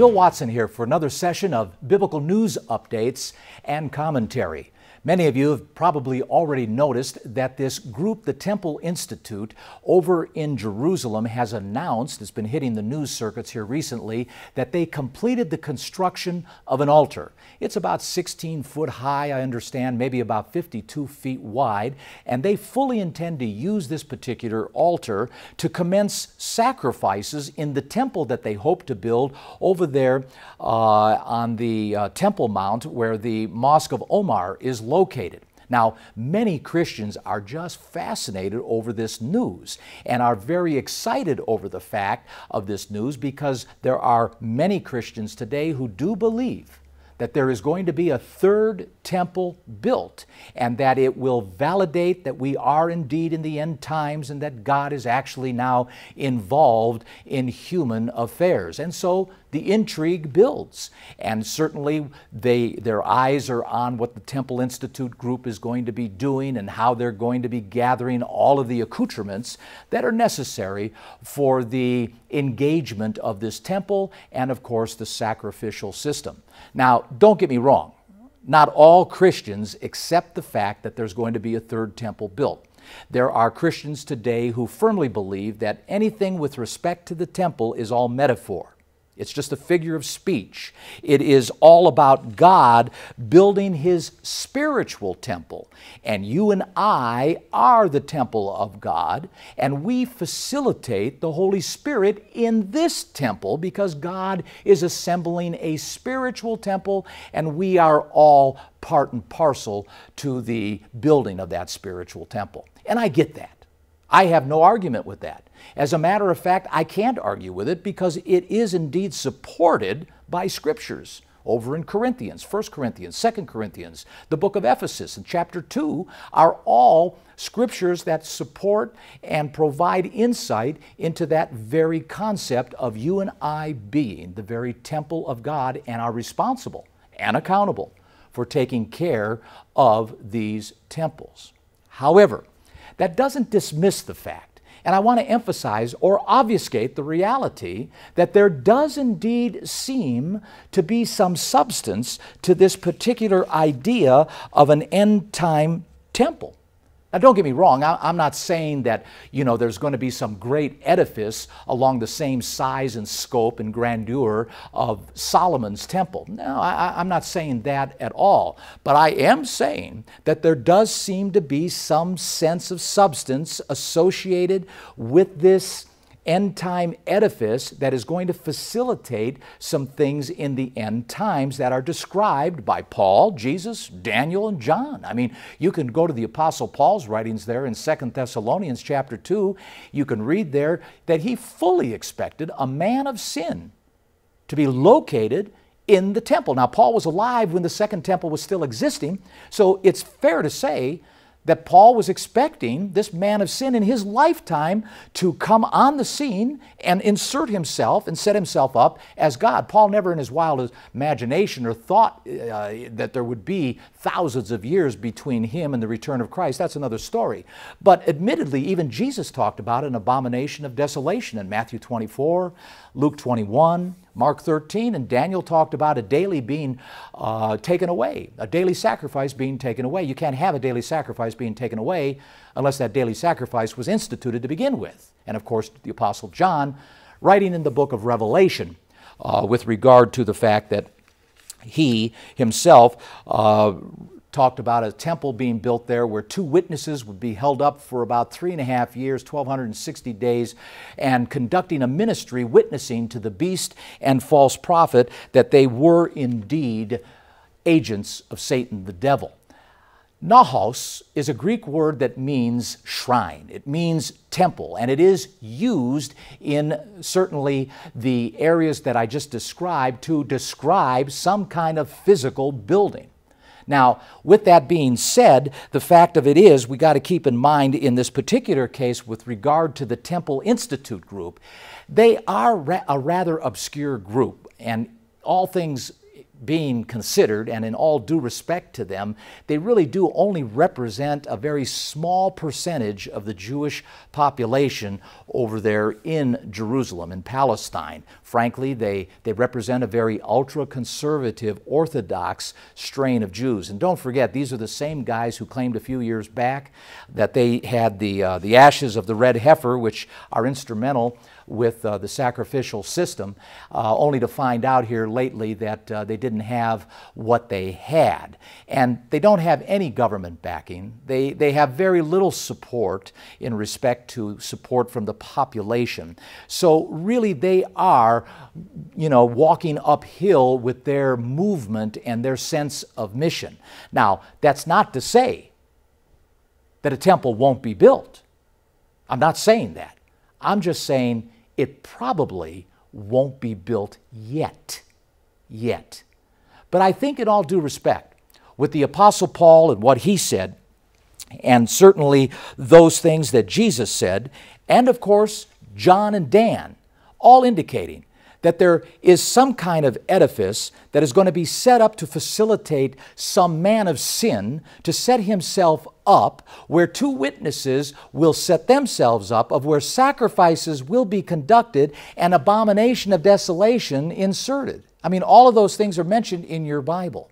Bill Watson here for another session of Biblical News Updates and Commentary. Many of you have probably already noticed that this group, the Temple Institute, over in Jerusalem has announced, it's been hitting the news circuits here recently, that they completed the construction of an altar. It's about 16 foot high, I understand, maybe about 52 feet wide, and they fully intend to use this particular altar to commence sacrifices in the temple that they hope to build over there uh, on the uh, Temple Mount where the Mosque of Omar is located. Now, many Christians are just fascinated over this news and are very excited over the fact of this news because there are many Christians today who do believe that there is going to be a third temple built and that it will validate that we are indeed in the end times and that God is actually now involved in human affairs. And so the intrigue builds. And certainly they, their eyes are on what the Temple Institute group is going to be doing and how they're going to be gathering all of the accoutrements that are necessary for the engagement of this temple and, of course, the sacrificial system. Now, don't get me wrong. Not all Christians accept the fact that there's going to be a third temple built. There are Christians today who firmly believe that anything with respect to the temple is all metaphor. It's just a figure of speech. It is all about God building his spiritual temple. And you and I are the temple of God, and we facilitate the Holy Spirit in this temple because God is assembling a spiritual temple, and we are all part and parcel to the building of that spiritual temple. And I get that. I have no argument with that. As a matter of fact, I can't argue with it because it is indeed supported by scriptures over in Corinthians, 1 Corinthians, 2 Corinthians, the book of Ephesus, and chapter 2 are all scriptures that support and provide insight into that very concept of you and I being the very temple of God and are responsible and accountable for taking care of these temples. However, that doesn't dismiss the fact, and I want to emphasize or obfuscate the reality that there does indeed seem to be some substance to this particular idea of an end time temple. Now, don't get me wrong, I'm not saying that, you know, there's going to be some great edifice along the same size and scope and grandeur of Solomon's temple. No, I, am not saying that at all. But I am saying that there does seem to be some sense of substance associated with this end time edifice that is going to facilitate some things in the end times that are described by Paul, Jesus, Daniel, and John. I mean, you can go to the Apostle Paul's writings there in Second Thessalonians chapter 2. You can read there that he fully expected a man of sin to be located in the temple. Now, Paul was alive when the second temple was still existing, so it's fair to say that Paul was expecting this man of sin in his lifetime to come on the scene and insert himself and set himself up as God. Paul never in his wildest imagination or thought uh, that there would be thousands of years between him and the return of Christ. That's another story. But admittedly, even Jesus talked about an abomination of desolation in Matthew 24, Luke 21, Mark 13, and Daniel talked about a daily being uh, taken away, a daily sacrifice being taken away. You can't have a daily sacrifice being taken away unless that daily sacrifice was instituted to begin with. And of course, the Apostle John, writing in the book of Revelation uh, with regard to the fact that he himself uh, talked about a temple being built there where two witnesses would be held up for about three and a half years, 1,260 days, and conducting a ministry witnessing to the beast and false prophet that they were indeed agents of Satan the devil. Nahos is a Greek word that means shrine. It means temple, and it is used in certainly the areas that I just described to describe some kind of physical building. Now, with that being said, the fact of it is we got to keep in mind in this particular case with regard to the Temple Institute group, they are ra a rather obscure group. And all things being considered, and in all due respect to them, they really do only represent a very small percentage of the Jewish population over there in Jerusalem, in Palestine. Frankly, they, they represent a very ultra conservative, orthodox strain of Jews. And don't forget, these are the same guys who claimed a few years back that they had the, uh, the ashes of the red heifer, which are instrumental with uh, the sacrificial system, uh, only to find out here lately that uh, they didn't have what they had. And they don't have any government backing. They, they have very little support in respect to support from the population. So really they are, you know, walking uphill with their movement and their sense of mission. Now, that's not to say that a temple won't be built. I'm not saying that. I'm just saying it probably won't be built yet. Yet. But I think, in all due respect, with the Apostle Paul and what he said, and certainly those things that Jesus said, and of course, John and Dan, all indicating that there is some kind of edifice that is going to be set up to facilitate some man of sin to set himself up, where two witnesses will set themselves up, of where sacrifices will be conducted and abomination of desolation inserted. I mean, all of those things are mentioned in your Bible.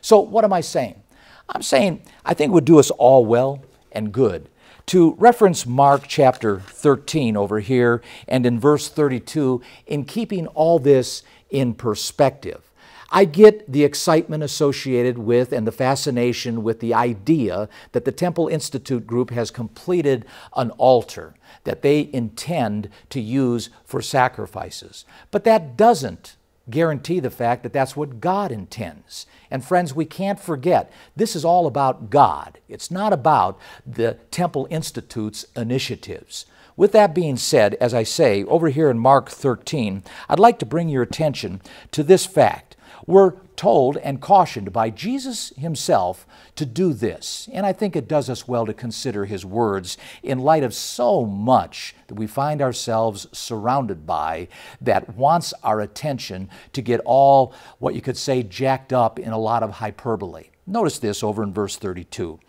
So, what am I saying? I'm saying I think it would do us all well and good to reference Mark chapter 13 over here and in verse 32 in keeping all this in perspective. I get the excitement associated with and the fascination with the idea that the Temple Institute group has completed an altar that they intend to use for sacrifices. But that doesn't guarantee the fact that that's what God intends. And friends, we can't forget this is all about God. It's not about the Temple Institute's initiatives. With that being said, as I say, over here in Mark 13, I'd like to bring your attention to this fact. We're told and cautioned by Jesus himself to do this. And I think it does us well to consider his words in light of so much that we find ourselves surrounded by that wants our attention to get all what you could say jacked up in a lot of hyperbole. Notice this over in verse 32.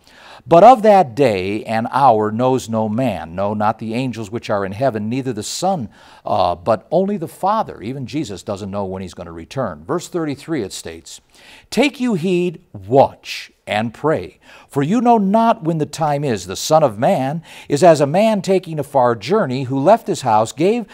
But of that day and hour knows no man, no, not the angels which are in heaven, neither the Son, uh, but only the Father. Even Jesus doesn't know when he's going to return. Verse 33 it states, States. Take you heed, watch and pray, for you know not when the time is. The Son of Man is as a man taking a far journey, who left his house, gave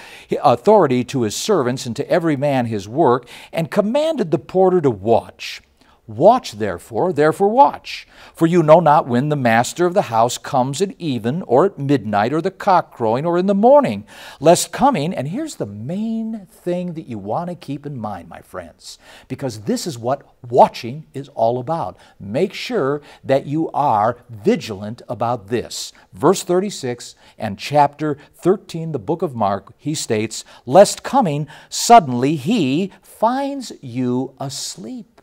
authority to his servants and to every man his work, and commanded the porter to watch. Watch therefore, therefore watch. For you know not when the master of the house comes at even, or at midnight, or the cock crowing, or in the morning, lest coming, and here's the main thing that you want to keep in mind, my friends, because this is what watching is all about. Make sure that you are vigilant about this. Verse 36 and chapter 13, the book of Mark, he states, Lest coming, suddenly he finds you asleep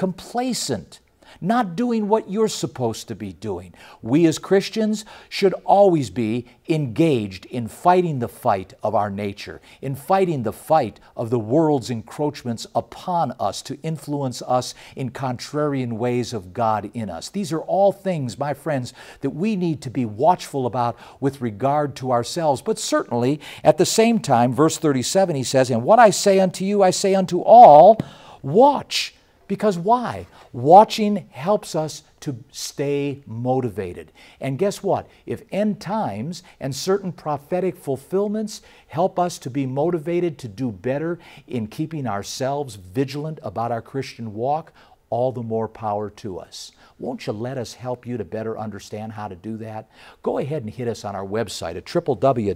complacent, not doing what you're supposed to be doing. We as Christians should always be engaged in fighting the fight of our nature, in fighting the fight of the world's encroachments upon us to influence us in contrarian ways of God in us. These are all things, my friends, that we need to be watchful about with regard to ourselves. But certainly, at the same time, verse 37, he says, And what I say unto you, I say unto all, watch. Because why? Watching helps us to stay motivated. And guess what? If end times and certain prophetic fulfillments help us to be motivated to do better in keeping ourselves vigilant about our Christian walk, all the more power to us. Won't you let us help you to better understand how to do that? Go ahead and hit us on our website at www.cgi.org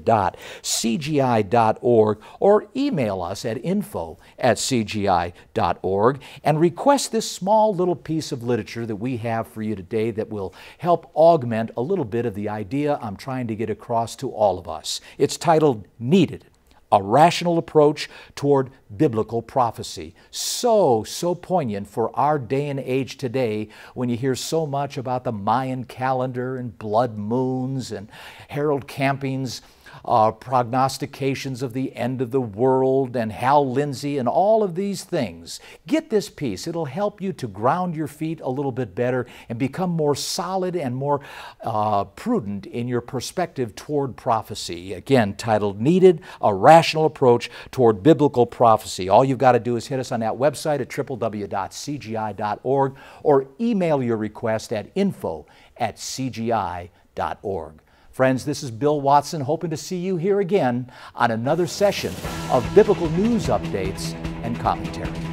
or email us at info at cgi.org and request this small little piece of literature that we have for you today that will help augment a little bit of the idea I'm trying to get across to all of us. It's titled Needed a rational approach toward biblical prophecy. So, so poignant for our day and age today when you hear so much about the Mayan calendar and blood moons and Harold Camping's uh, prognostications of the end of the world, and Hal Lindsey, and all of these things. Get this piece. It'll help you to ground your feet a little bit better and become more solid and more uh, prudent in your perspective toward prophecy. Again, titled Needed A Rational Approach Toward Biblical Prophecy. All you've got to do is hit us on that website at www.cgi.org or email your request at info at cgi.org. Friends, this is Bill Watson hoping to see you here again on another session of biblical news updates and commentary.